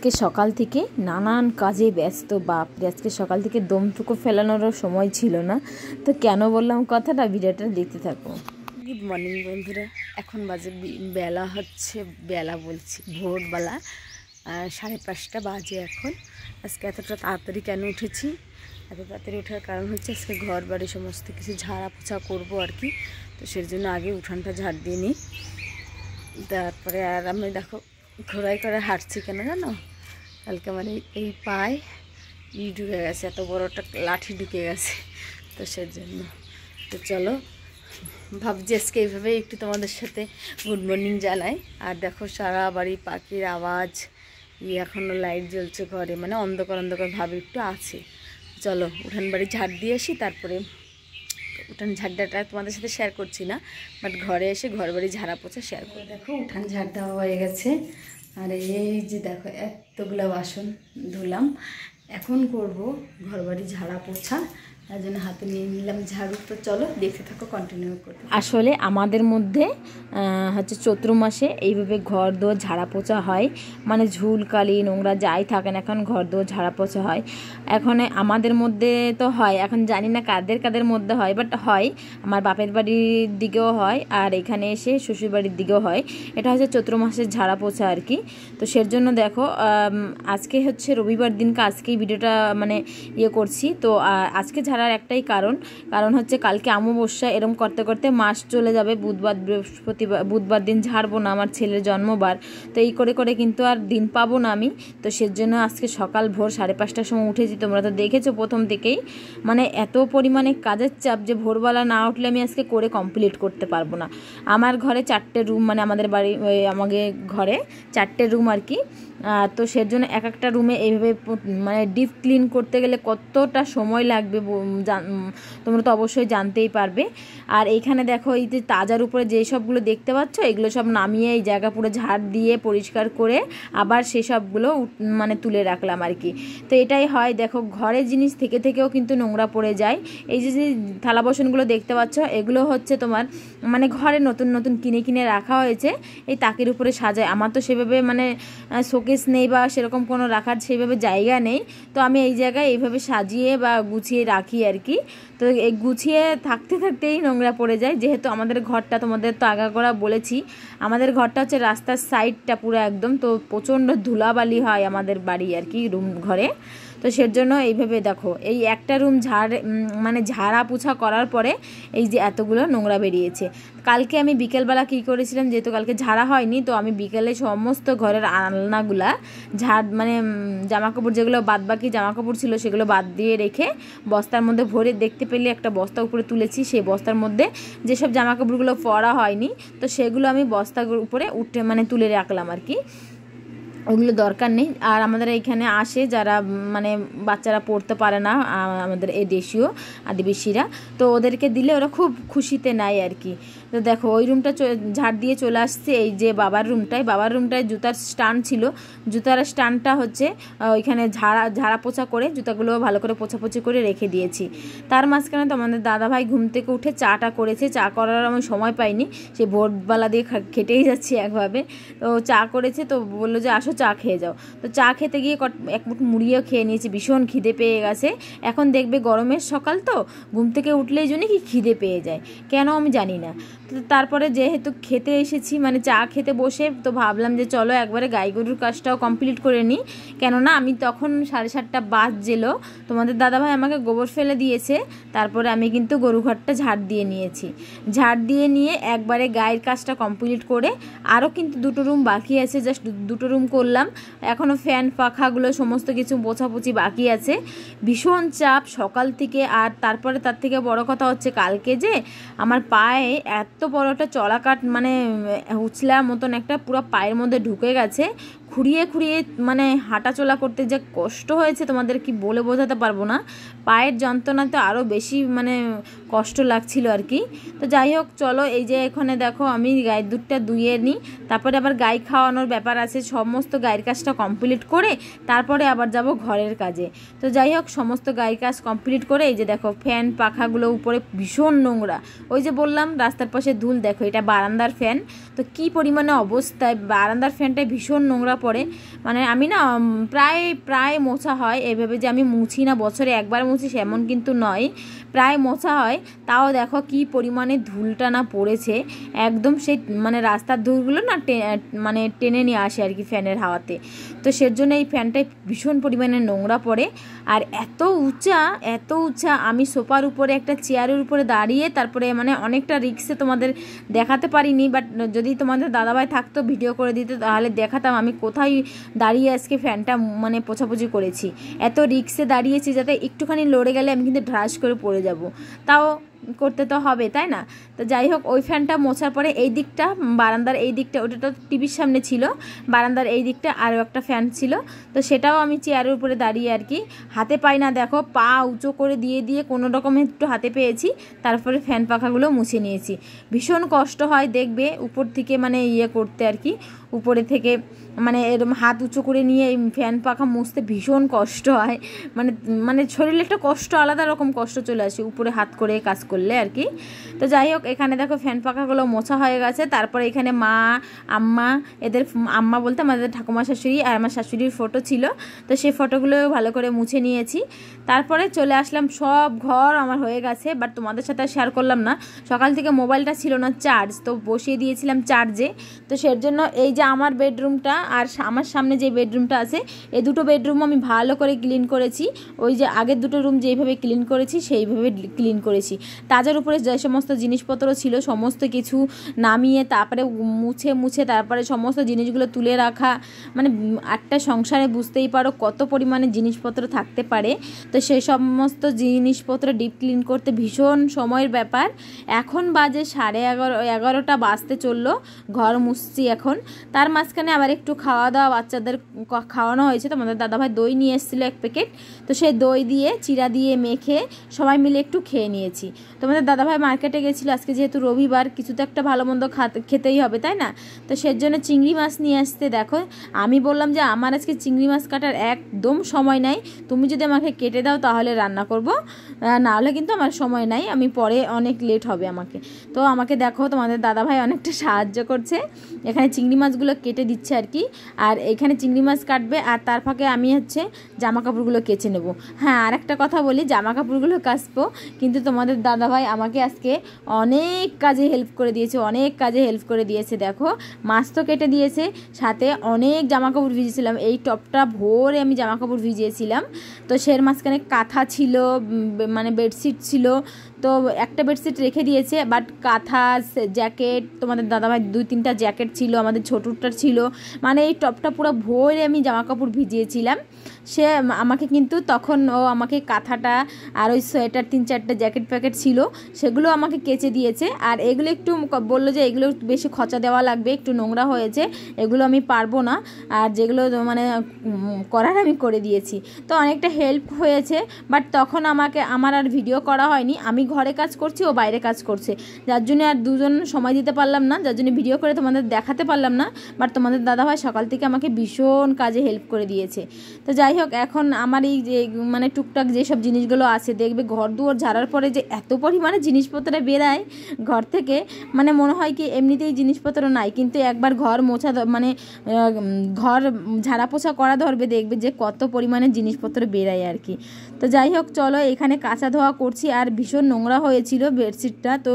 আজকে সকাল থেকে নানান কাজে ব্যস্ত বাপ আজকে সকাল থেকে দমটুকু ফেলানোরও সময় ছিল না তো কেন বললাম কথাটা ভিডিওটা দেখতে থাকো গুড মর্নিং বন্ধুরা এখন বাজে বেলা হচ্ছে বেলা বলছি ভোরবেলা সাড়ে পাঁচটা বাজে এখন আজকে এতটা তাড়াতাড়ি কেন উঠেছি এত তাড়াতাড়ি ওঠার কারণ হচ্ছে আজকে ঘর বাড়ি সমস্ত কিছু ঝাড়া পোছা করবো আর কি তো সেই জন্য আগে উঠানটা ঝাড় দিয়ে নিই তারপরে আর আমি দেখো ঘোড়াই করে হাঁটছি কেন জানো কালকে মানে এই পায়ে ই ঢুকে গেছে এত বড় একটা লাঠি ঢুকে গেছে তো সেজন্য তো চলো ভাবছি আজকে এইভাবেই একটু তোমাদের সাথে গুড মর্নিং জানাই আর দেখো সারা বাড়ি পাখির আওয়াজ ই এখনও লাইট জ্বলছে ঘরে মানে অন্ধকার অন্ধকার ভাব একটু আছে চলো উঠান বাড়ি ঝাড় দিয়ে আসি তারপরে উঠান ঝাড়ডাটা তোমাদের সাথে শেয়ার করছি না বাট ঘরে এসে ঘর বাড়ি ঝাড়া পোছা শেয়ার করে দেখো উঠান ঝাড় দেওয়া হয়ে গেছে আর এই যে দেখো এতগুলো বাসন ধুলাম এখন করব ঘরবাড়ি ঝাড়া পোছা হাতে নিয়ে নিলাম ঝাড়ু তো চলো থাকো কন্টিনিউ করতে আসলে আমাদের মধ্যে হচ্ছে চৈত্র মাসে এইভাবে ঘর দোয়ার ঝাড়া পোচা হয় মানে ঝুলকালি নোংরা যাই থাকেন এখন ঘর দোয়ার ঝাড়া পোচা হয় এখন আমাদের মধ্যে তো হয় এখন জানি না কাদের কাদের মধ্যে হয় বাট হয় আমার বাপের বাড়ির দিকেও হয় আর এখানে এসে শ্বশুর বাড়ির দিকেও হয় এটা হচ্ছে চৈত্র মাসের ঝাড়া পোচা আর কি তো সের জন্য দেখো আজকে হচ্ছে রবিবার দিনকে আজকেই ভিডিওটা মানে ইয়ে করছি তো আজকে ঝাড়া ছাড়ার একটাই কারণ কারণ হচ্ছে কালকে অমাবস্যা এরম করতে করতে মাস চলে যাবে বুধবার বৃহস্পতিবার বুধবার দিন ঝাড়বো না আমার ছেলের জন্মবার তো এই করে করে কিন্তু আর দিন পাবো না আমি তো সেজন্য আজকে সকাল ভোর সাড়ে পাঁচটার সময় উঠেছি তোমরা তো দেখেছো প্রথম থেকেই মানে এত পরিমাণে কাজের চাপ যে ভোরবেলা না উঠলে আমি আজকে করে কমপ্লিট করতে পারবো না আমার ঘরে চারটে রুম মানে আমাদের বাড়ি আমাকে ঘরে চারটে রুম আর কি তো সেজন্য এক একটা রুমে এইভাবে মানে ডিপ ক্লিন করতে গেলে কতটা সময় লাগবে তোমরা তো অবশ্যই জানতেই পারবে আর এইখানে দেখো এই যে তাজার উপরে যে সবগুলো দেখতে পাচ্ছ এগুলো সব নামিয়ে এই জায়গা পুরো ঝাড় দিয়ে পরিষ্কার করে আবার সেসবগুলো মানে তুলে রাখলাম আর কি তো এটাই হয় দেখো ঘরের জিনিস থেকে থেকেও কিন্তু নোংরা পড়ে যায় এই যে যে থালা বাসনগুলো দেখতে পাচ্ছ এগুলো হচ্ছে তোমার মানে ঘরে নতুন নতুন কিনে কিনে রাখা হয়েছে এই তাকের উপরে সাজায় আমার তো সেভাবে মানে শোকেস নেই বা সেরকম কোনো রাখার সেভাবে জায়গা নেই তো আমি এই জায়গায় এইভাবে সাজিয়ে বা গুছিয়ে রাখি আর কি তো এই গুছিয়ে থাকতে থাকতেই নোংরা পড়ে যায় যেহেতু আমাদের ঘরটা তোমাদের তো আগা করা বলেছি আমাদের ঘরটা হচ্ছে রাস্তার সাইডটা পুরো একদম তো প্রচণ্ড ধুলাবালি হয় আমাদের বাড়ি আর কি রুম ঘরে তো সের জন্য এইভাবে দেখো এই একটা রুম ঝাড় মানে ঝাড়া পুছা করার পরে এই যে এতগুলো নোংরা বেরিয়েছে কালকে আমি বিকেলবেলা কী করেছিলাম যেহেতু কালকে ঝাড়া হয়নি তো আমি বিকেলে সমস্ত ঘরের আলনাগুলা ঝাড় মানে জামাকাপড় যেগুলো বাদ বাকি জামাকাপড় ছিল সেগুলো বাদ দিয়ে রেখে বস্তার মধ্যে ভরে দেখতে পেলে একটা বস্তা উপরে তুলেছি সেই বস্তার মধ্যে যেসব জামাকাপড়গুলো পরা হয়নি তো সেগুলো আমি বস্তার উপরে উঠে মানে তুলে রাখলাম আর কি ওগুলো দরকার নেই আর আমাদের এখানে আসে যারা মানে বাচ্চারা পড়তে পারে না আমাদের এ দেশীয় আদিবাসীরা তো ওদেরকে দিলে ওরা খুব খুশিতে নেয় আর কি তো দেখো ওই রুমটা ঝাড় দিয়ে চলে আসছে এই যে বাবার রুমটায় বাবার রুমটায় জুতার স্ট্যান্ড ছিল জুতার স্ট্যান্ডটা হচ্ছে ওইখানে ঝাড়া ঝাড়া পোছা করে জুতাগুলো ভালো করে পোছাপোছি করে রেখে দিয়েছি তার মাঝখানে তো আমাদের দাদাভাই ঘুম থেকে উঠে চাটা করেছে চা করার আমি সময় পাইনি সে ভোটবেলা দিয়ে খেটেই যাচ্ছি একভাবে তো চা করেছে তো বললো যে আসো চা খেয়ে যাও তো চা খেতে গিয়ে এক মুঠ মুড়িও খেয়ে নিয়েছি ভীষণ খিদে পেয়ে গেছে এখন দেখবে গরমের সকাল তো ঘুম থেকে উঠলেই জন্যই কি খিদে পেয়ে যায় কেন আমি জানি না তারপরে যেহেতু খেতে এসেছি মানে চা খেতে বসে তো ভাবলাম যে চলো একবারে গাই গরুর কাজটাও কমপ্লিট করে নিই কেননা আমি তখন সাড়ে সাতটা বাজছিল তোমাদের দাদাভাই আমাকে গোবর ফেলে দিয়েছে তারপরে আমি কিন্তু গরু ঘরটা ঝাড় দিয়ে নিয়েছি ঝাড় দিয়ে নিয়ে একবারে গায়ের কাজটা কমপ্লিট করে আরও কিন্তু দুটো রুম বাকি আছে জাস্ট দুটো রুম করলাম এখনও ফ্যান পাখাগুলো সমস্ত কিছু পোছাপুছি বাকি আছে ভীষণ চাপ সকাল থেকে আর তারপরে তার থেকে বড় কথা হচ্ছে কালকে যে আমার পায়ে এত এত বড় একটা চলাকাট মানে উছলা মতন একটা পুরো পায়ের মধ্যে ঢুকে গেছে খুঁড়িয়ে খুঁড়িয়ে মানে হাঁটাচলা করতে যে কষ্ট হয়েছে তোমাদের কি বলে বোঝাতে পারবো না পায়ের যন্ত্রণা তো আরও বেশি মানে কষ্ট লাগছিল আর কি তো যাই হোক চলো এই যে এখানে দেখো আমি গায়ের দুধটা দুইয়ে নিই তারপরে আবার গাই খাওয়ানোর ব্যাপার আছে সমস্ত গায়ের কাজটা কমপ্লিট করে তারপরে আবার যাব ঘরের কাজে তো যাই হোক সমস্ত গায়ের কাজ কমপ্লিট করে এই যে দেখো ফ্যান পাখাগুলো উপরে ভীষণ নোংরা ওই যে বললাম রাস্তার পাশে ধুল দেখো এটা বারান্দার ফ্যান তো কি পরিমাণে অবস্থায় বারান্দার ফ্যানটায় ভীষণ নোংরা পড়ে মানে আমি না প্রায় প্রায় মোছা হয় এভাবে যে আমি মুছি না বছরে একবার মুছি সেমন কিন্তু নয় প্রায় মোছা হয় তাও দেখো কি পরিমাণে ধুলটা না পড়েছে একদম সেই মানে রাস্তার ধুলগুলো না মানে টেনে নিয়ে আসে আর কি ফ্যানের হাওয়াতে তো সের জন্য এই ফ্যানটায় ভীষণ পরিমাণে নোংরা পড়ে আর এত উঁচা এত উঁচা আমি সোফার উপরে একটা চেয়ারের উপরে দাঁড়িয়ে তারপরে মানে অনেকটা রিক্সে তোমাদের দেখাতে পারিনি বাট যদি তোমাদের দাদাভাই থাকতো ভিডিও করে দিতে তাহলে দেখাতাম আমি কোথায় দাঁড়িয়ে আজকে ফ্যানটা মানে পোছাপোছি করেছি এত রিক্সে দাঁড়িয়েছি যাতে একটুখানি লড়ে গেলে আমি কিন্তু ঢ্রাস করে পড়ে যাব তাও করতে তো হবে তাই না তো যাই হোক ওই ফ্যানটা মোছার পরে এই দিকটা বারান্দার এই দিকটা ওটা তো টিভির সামনে ছিল বারান্দার এই দিকটা আরও একটা ফ্যান ছিল তো সেটাও আমি চেয়ারের উপরে দাঁড়িয়ে আর কি হাতে পাই না দেখো পা উঁচু করে দিয়ে দিয়ে কোনো রকম একটু হাতে পেয়েছি তারপরে ফ্যান পাখাগুলো মুছে নিয়েছি ভীষণ কষ্ট হয় দেখবে উপর থেকে মানে ইয়ে করতে আর কি উপরে থেকে মানে এরম হাত উঁচু করে নিয়ে এই ফ্যান পাখা মুছতে ভীষণ কষ্ট হয় মানে মানে শরীরে একটা কষ্ট আলাদা রকম কষ্ট চলে আসে উপরে হাত করে কাজ করলে আর কি তো যাই হোক এখানে দেখো ফ্যান পাখাগুলো মোছা হয়ে গেছে তারপরে এখানে মা আম্মা এদের আম্মা বলতে আমাদের ঠাকুমা শাশুড়ি আর আমার শাশুড়ির ফটো ছিল তো সেই ফটোগুলো ভালো করে মুছে নিয়েছি তারপরে চলে আসলাম সব ঘর আমার হয়ে গেছে বাট তোমাদের সাথে শেয়ার করলাম না সকাল থেকে মোবাইলটা ছিল না চার্জ তো বসিয়ে দিয়েছিলাম চার্জে তো সের জন্য এই যে আমার বেডরুমটা আর আমার সামনে যে বেডরুমটা আছে এই দুটো বেডরুম আমি ভালো করে ক্লিন করেছি ওই যে আগের দুটো রুম যেইভাবে ক্লিন করেছি সেইভাবে ক্লিন করেছি তাজার উপরে যে সমস্ত জিনিসপত্র ছিল সমস্ত কিছু নামিয়ে তারপরে মুছে মুছে তারপরে সমস্ত জিনিসগুলো তুলে রাখা মানে একটা সংসারে বুঝতেই পারো কত পরিমাণে জিনিসপত্র থাকতে পারে তো সেই সমস্ত জিনিসপত্র ডিপ ক্লিন করতে ভীষণ সময়ের ব্যাপার এখন বাজে সাড়ে এগারো এগারোটা বাজতে চললো ঘর মুছছি এখন তার মাঝখানে আবার একটু খাওয়া দাওয়া বাচ্চাদের খাওয়ানো হয়েছে তোমাদের দাদাভাই দই নিয়ে এসেছিলো এক প্যাকেট তো সেই দই দিয়ে চিরা দিয়ে মেখে সবাই মিলে একটু খেয়ে নিয়েছি তোমাদের দাদাভাই মার্কেটে গেছিলো আজকে যেহেতু রবিবার কিছু তো একটা ভালো মন্দ খেতেই হবে তাই না তো সের জন্য চিংড়ি মাছ নিয়ে আসতে দেখো আমি বললাম যে আমার আজকে চিংড়ি মাছ কাটার একদম সময় নাই তুমি যদি আমাকে কেটে দাও তাহলে রান্না করব না হলে কিন্তু আমার সময় নাই আমি পরে অনেক লেট হবে আমাকে তো আমাকে দেখো তোমাদের দাদাভাই অনেকটা সাহায্য করছে এখানে চিংড়ি মাছগুলো কেটে দিচ্ছে আর কি আর এখানে চিংড়ি মাছ কাটবে আর তার ফাঁকে আমি হচ্ছে জামা কাপড়গুলো কেচে নেব হ্যাঁ আর একটা কথা বলি জামা কাপড়গুলো কাচবো কিন্তু তোমাদের দাদাভাই আমাকে আজকে অনেক কাজে হেল্প করে দিয়েছে অনেক কাজে হেল্প করে দিয়েছে দেখো মাছ তো কেটে দিয়েছে সাথে অনেক জামা কাপড় ভিজিয়েছিলাম এই টপটা ভোরে আমি জামা কাপড় ভিজিয়েছিলাম তো সের মাঝখানে কাঁথা ছিল মানে বেডশিট ছিল তো একটা বেডশিট রেখে দিয়েছে বাট কাঁথা জ্যাকেট তোমাদের দাদাভাই দুই তিনটা জ্যাকেট ছিল আমাদের ছোটোটার ছিল মানে এই টপটা পুরো ভরে আমি জামা কাপড় ভিজিয়েছিলাম সে আমাকে কিন্তু তখন ও আমাকে কাঁথাটা আর ওই সোয়েটার তিন চারটে জ্যাকেট প্যাকেট ছিল সেগুলো আমাকে কেচে দিয়েছে আর এগুলো একটু বললো যে এগুলো বেশি খচা দেওয়া লাগবে একটু নোংরা হয়েছে এগুলো আমি পারবো না আর যেগুলো মানে করার আমি করে দিয়েছি তো অনেকটা হেল্প হয়েছে বাট তখন আমাকে আমার আর ভিডিও করা হয়নি আমি ঘরে কাজ করছি ও বাইরে কাজ করছে যার জন্য আর দুজন সময় দিতে পারলাম না যার জন্য ভিডিও করে তোমাদের দেখাতে পারলাম না বাট তোমাদের দাদাভাই সকাল থেকে আমাকে ভীষণ কাজে হেল্প করে দিয়েছে তো যাই হোক এখন আমার এই যে মানে টুকটাক যেসব জিনিসগুলো আছে দেখবে ঘর দুয়ার ঝাড়ার পরে যে এত পরিমাণে জিনিসপত্র বেরায় ঘর থেকে মানে মনে হয় কি এমনিতেই জিনিসপত্র নাই কিন্তু একবার ঘর মোছা মানে ঘর ঝাড়া পোছা করা ধরবে দেখবে যে কত পরিমাণে জিনিসপত্র বেরায় আর কি তো যাই হোক চলো এখানে কাঁচা ধোয়া করছি আর ভীষণ নোংরা হয়েছিল বেডশিটটা তো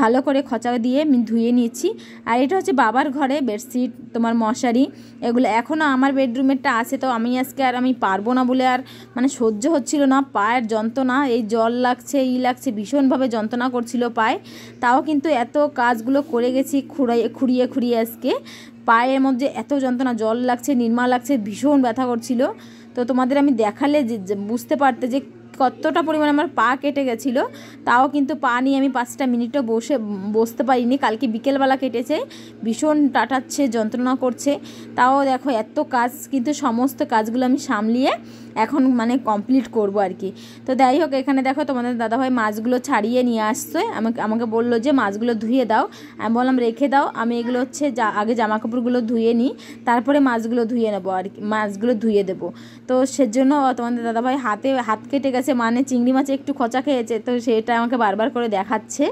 ভালো করে খচা দিয়ে ধুয়ে নিয়েছি আর এটা হচ্ছে বাবার ঘরে বেডশিট তোমার মশারি এগুলো এখনও আমার বেডরুমেরটা আছে তো আমি আজকে আর আমি পারবো না বলে আর মানে সহ্য হচ্ছিল না পায়ের যন্ত্রণা এই জল লাগছে ই লাগছে ভীষণভাবে যন্ত্রণা করছিল পায়ে তাও কিন্তু এত কাজগুলো করে গেছি খুঁড়াইয়ে খুঁড়িয়ে খুঁড়িয়ে আজকে পায়ের মধ্যে এত যন্ত্রণা জল লাগছে নির্মা লাগছে ভীষণ ব্যথা করছিল তো তোমাদের আমি দেখালে যে বুঝতে পারতে যে কতটা পরিমাণে আমার পা কেটে গেছিলো তাও কিন্তু পা নিয়ে আমি পাঁচটা মিনিটও বসে বসতে পারিনি কালকে বিকেলবেলা কেটেছে ভীষণ টাটাচ্ছে যন্ত্রণা করছে তাও দেখো এত কাজ কিন্তু সমস্ত কাজগুলো আমি সামলিয়ে এখন মানে কমপ্লিট করব আর কি তো যাই হোক এখানে দেখো তোমাদের দাদাভাই মাছগুলো ছাড়িয়ে নিয়ে আসছে আমাকে আমাকে বললো যে মাছগুলো ধুয়ে দাও আমি বললাম রেখে দাও আমি এগুলো হচ্ছে যা আগে জামা কাপড়গুলো ধুয়ে নিই তারপরে মাছগুলো ধুয়ে নেবো আর কি মাছগুলো ধুয়ে দেবো তো সেজন্য তোমাদের দাদাভাই হাতে হাত কেটে গেছে খেয়েছে মানে চিংড়ি মাছে একটু খচা খেয়েছে তো সেটা আমাকে বারবার করে দেখাচ্ছে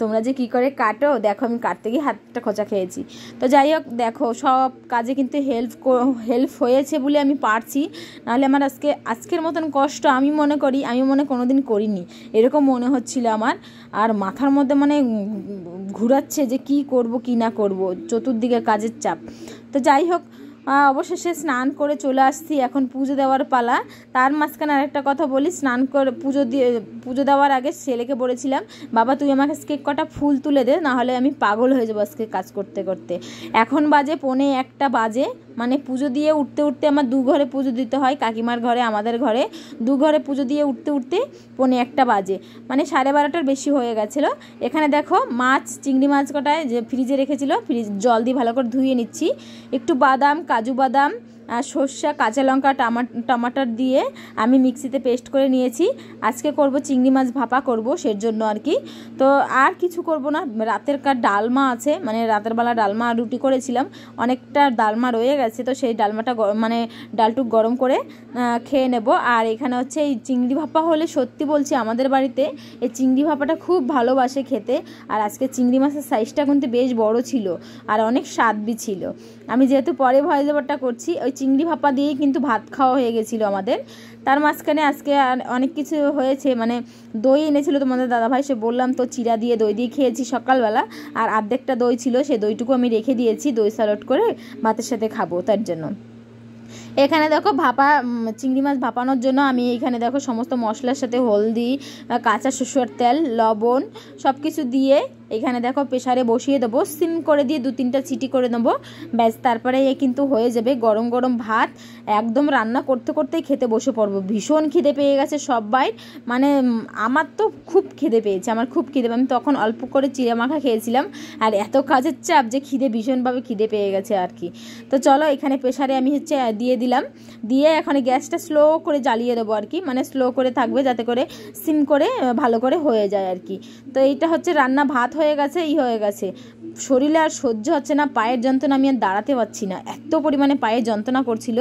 তোমরা যে কি করে কাটো দেখো আমি কাটতে গিয়ে হাতটা খোঁচা খেয়েছি তো যাই হোক দেখো সব কাজে কিন্তু হেল্প হেল্প হয়েছে বলে আমি পারছি নাহলে আমার আজকে আজকের মতন কষ্ট আমি মনে করি আমি মনে কোনো দিন করিনি এরকম মনে হচ্ছিল আমার আর মাথার মধ্যে মানে ঘুরাচ্ছে যে কি করব কি না করব চতুর্দিকে কাজের চাপ তো যাই হোক অবশেষে স্নান করে চলে আসছি এখন পুজো দেওয়ার পালা তার মাঝখানে আরেকটা কথা বলি স্নান করে পুজো দিয়ে পুজো দেওয়ার আগে ছেলেকে বলেছিলাম বাবা তুই আমাকে আজকে কটা ফুল তুলে দে নাহলে আমি পাগল হয়ে যাবো আজকে কাজ করতে করতে এখন বাজে পনে একটা বাজে মানে পুজো দিয়ে উঠতে উঠতে আমার দু ঘরে পুজো দিতে হয় কাকিমার ঘরে আমাদের ঘরে দু ঘরে পুজো দিয়ে উঠতে উঠতে পনে একটা বাজে মানে সাড়ে বারোটার বেশি হয়ে গেছিলো এখানে দেখো মাছ চিংড়ি মাছ কটায় যে ফ্রিজে রেখেছিল ফ্রিজ জল দিয়ে ভালো করে ধুয়ে নিচ্ছি একটু বাদাম কাজু বাদাম সর্ষা কাঁচা লঙ্কা টমাটার দিয়ে আমি মিক্সিতে পেস্ট করে নিয়েছি আজকে করব চিংড়ি মাছ ভাপা করব সের জন্য আর কি তো আর কিছু করব না রাতের কার ডালমা আছে মানে রাতের বেলা ডালমা রুটি করেছিলাম অনেকটা ডালমা রয়ে গেছে তো সেই ডালমাটা মানে ডালটুক গরম করে খেয়ে নেব আর এখানে হচ্ছে এই চিংড়ি ভাপা হলে সত্যি বলছি আমাদের বাড়িতে এই চিংড়ি ভাপাটা খুব ভালোবাসে খেতে আর আজকে চিংড়ি মাছের সাইজটা কিন্তু বেশ বড় ছিল আর অনেক স্বাদবি ছিল আমি যেহেতু পরে ভয় ওভারটা করছি ওই চিংড়ি ভাপা দিয়েই কিন্তু ভাত খাওয়া হয়ে গেছিলো আমাদের তার মাঝখানে আজকে অনেক কিছু হয়েছে মানে দই এনেছিল তোমাদের দাদাভাই সে বললাম তো চিরা দিয়ে দই দিয়ে খেয়েছি সকালবেলা আর আর্ধেকটা দই ছিল সে দইটুকু আমি রেখে দিয়েছি দই স্যালাড করে ভাতের সাথে খাবো তার জন্য এখানে দেখো ভাপা চিংড়ি মাছ ভাপানোর জন্য আমি এখানে দেখো সমস্ত মশলার সাথে হলদি কাঁচা শুশুর তেল লবণ সব কিছু দিয়ে এখানে দেখো প্রেশারে বসিয়ে দেবো সিম করে দিয়ে দু তিনটা সিটি করে নেবো ব্যাস তারপরে এ কিন্তু হয়ে যাবে গরম গরম ভাত একদম রান্না করতে করতেই খেতে বসে পড়বো ভীষণ খিদে পেয়ে গেছে সবাই মানে আমার তো খুব খিদে পেয়েছে আমার খুব খিদে আমি তখন অল্প করে চিড়ে মাখা খেয়েছিলাম আর এত কাজের চাপ যে খিদে ভীষণভাবে খিদে পেয়ে গেছে আর কি তো চলো এখানে প্রেশারে আমি হচ্ছে দিয়ে দিলাম দিয়ে এখানে গ্যাসটা স্লো করে জ্বালিয়ে দেবো আর কি মানে স্লো করে থাকবে যাতে করে সিম করে ভালো করে হয়ে যায় আর কি তো এইটা হচ্ছে রান্না ভাত হয়ে গেছে ই হয়ে গেছে শরীরে আর সহ্য হচ্ছে না পায়ের যন্ত্রণা আমি আর দাঁড়াতে পারছি না এত পরিমাণে পায়ের যন্ত্রণা করছিল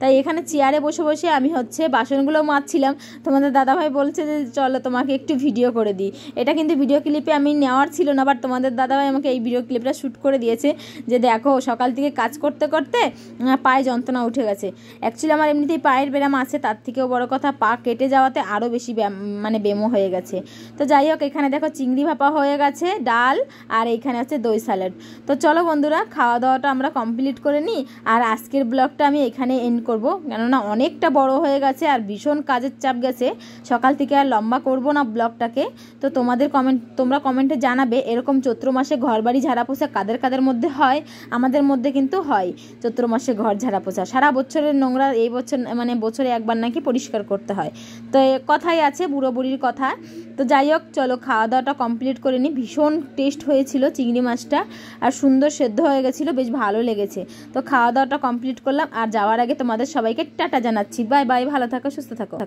তাই এখানে চেয়ারে বসে বসে আমি হচ্ছে বাসনগুলো মারছিলাম তোমাদের দাদাভাই বলছে যে চলো তোমাকে একটু ভিডিও করে দিই এটা কিন্তু ভিডিও ক্লিপে আমি নেওয়ার ছিল না বাট তোমাদের দাদাভাই আমাকে এই ভিডিও ক্লিপটা শ্যুট করে দিয়েছে যে দেখো সকাল থেকে কাজ করতে করতে পায়ে যন্ত্রণা উঠে গেছে অ্যাকচুয়ালি আমার এমনিতেই পায়ের ব্যায়াম আছে তার থেকেও বড় কথা পা কেটে যাওয়াতে আরও বেশি মানে বেমো হয়ে গেছে তো যাই হোক এখানে দেখো চিংড়ি ভাপা হয়ে গেছে ডাল আর এইখানে আছে দই স্যালাড তো চলো বন্ধুরা খাওয়া দাওয়াটা আমরা কমপ্লিট করে নিই আর আজকের ব্লগটা আমি এখানে এন্ড করব কেননা অনেকটা বড় হয়ে গেছে আর ভীষণ কাজের চাপ গেছে সকাল থেকে আর লম্বা করব না ব্লগটাকে তো তোমাদের কমেন্ট তোমরা কমেন্টে জানাবে এরকম চৈত্র মাসে ঘরবাড়ি ঝাড়া পোষা কাদের কাদের মধ্যে হয় আমাদের মধ্যে কিন্তু হয় চৈত্র মাসে ঘর ঝাড়া পোছা সারা বছরের নোংরা এই বছর মানে বছরে একবার নাকি পরিষ্কার করতে হয় তো কথাই আছে বুড়ো বুড়ির কথা তো যাই হোক চলো খাওয়া দাওয়াটা কমপ্লিট করে নিই ভীষণ ভীষণ টেস্ট হয়েছিল চিংড়ি মাছটা আর সুন্দর সেদ্ধ হয়ে গেছিলো বেশ ভালো লেগেছে তো খাওয়া দাওয়াটা কমপ্লিট করলাম আর যাওয়ার আগে তোমাদের সবাইকে টাটা জানাচ্ছি বাই বাই ভালো থাকো সুস্থ থাকো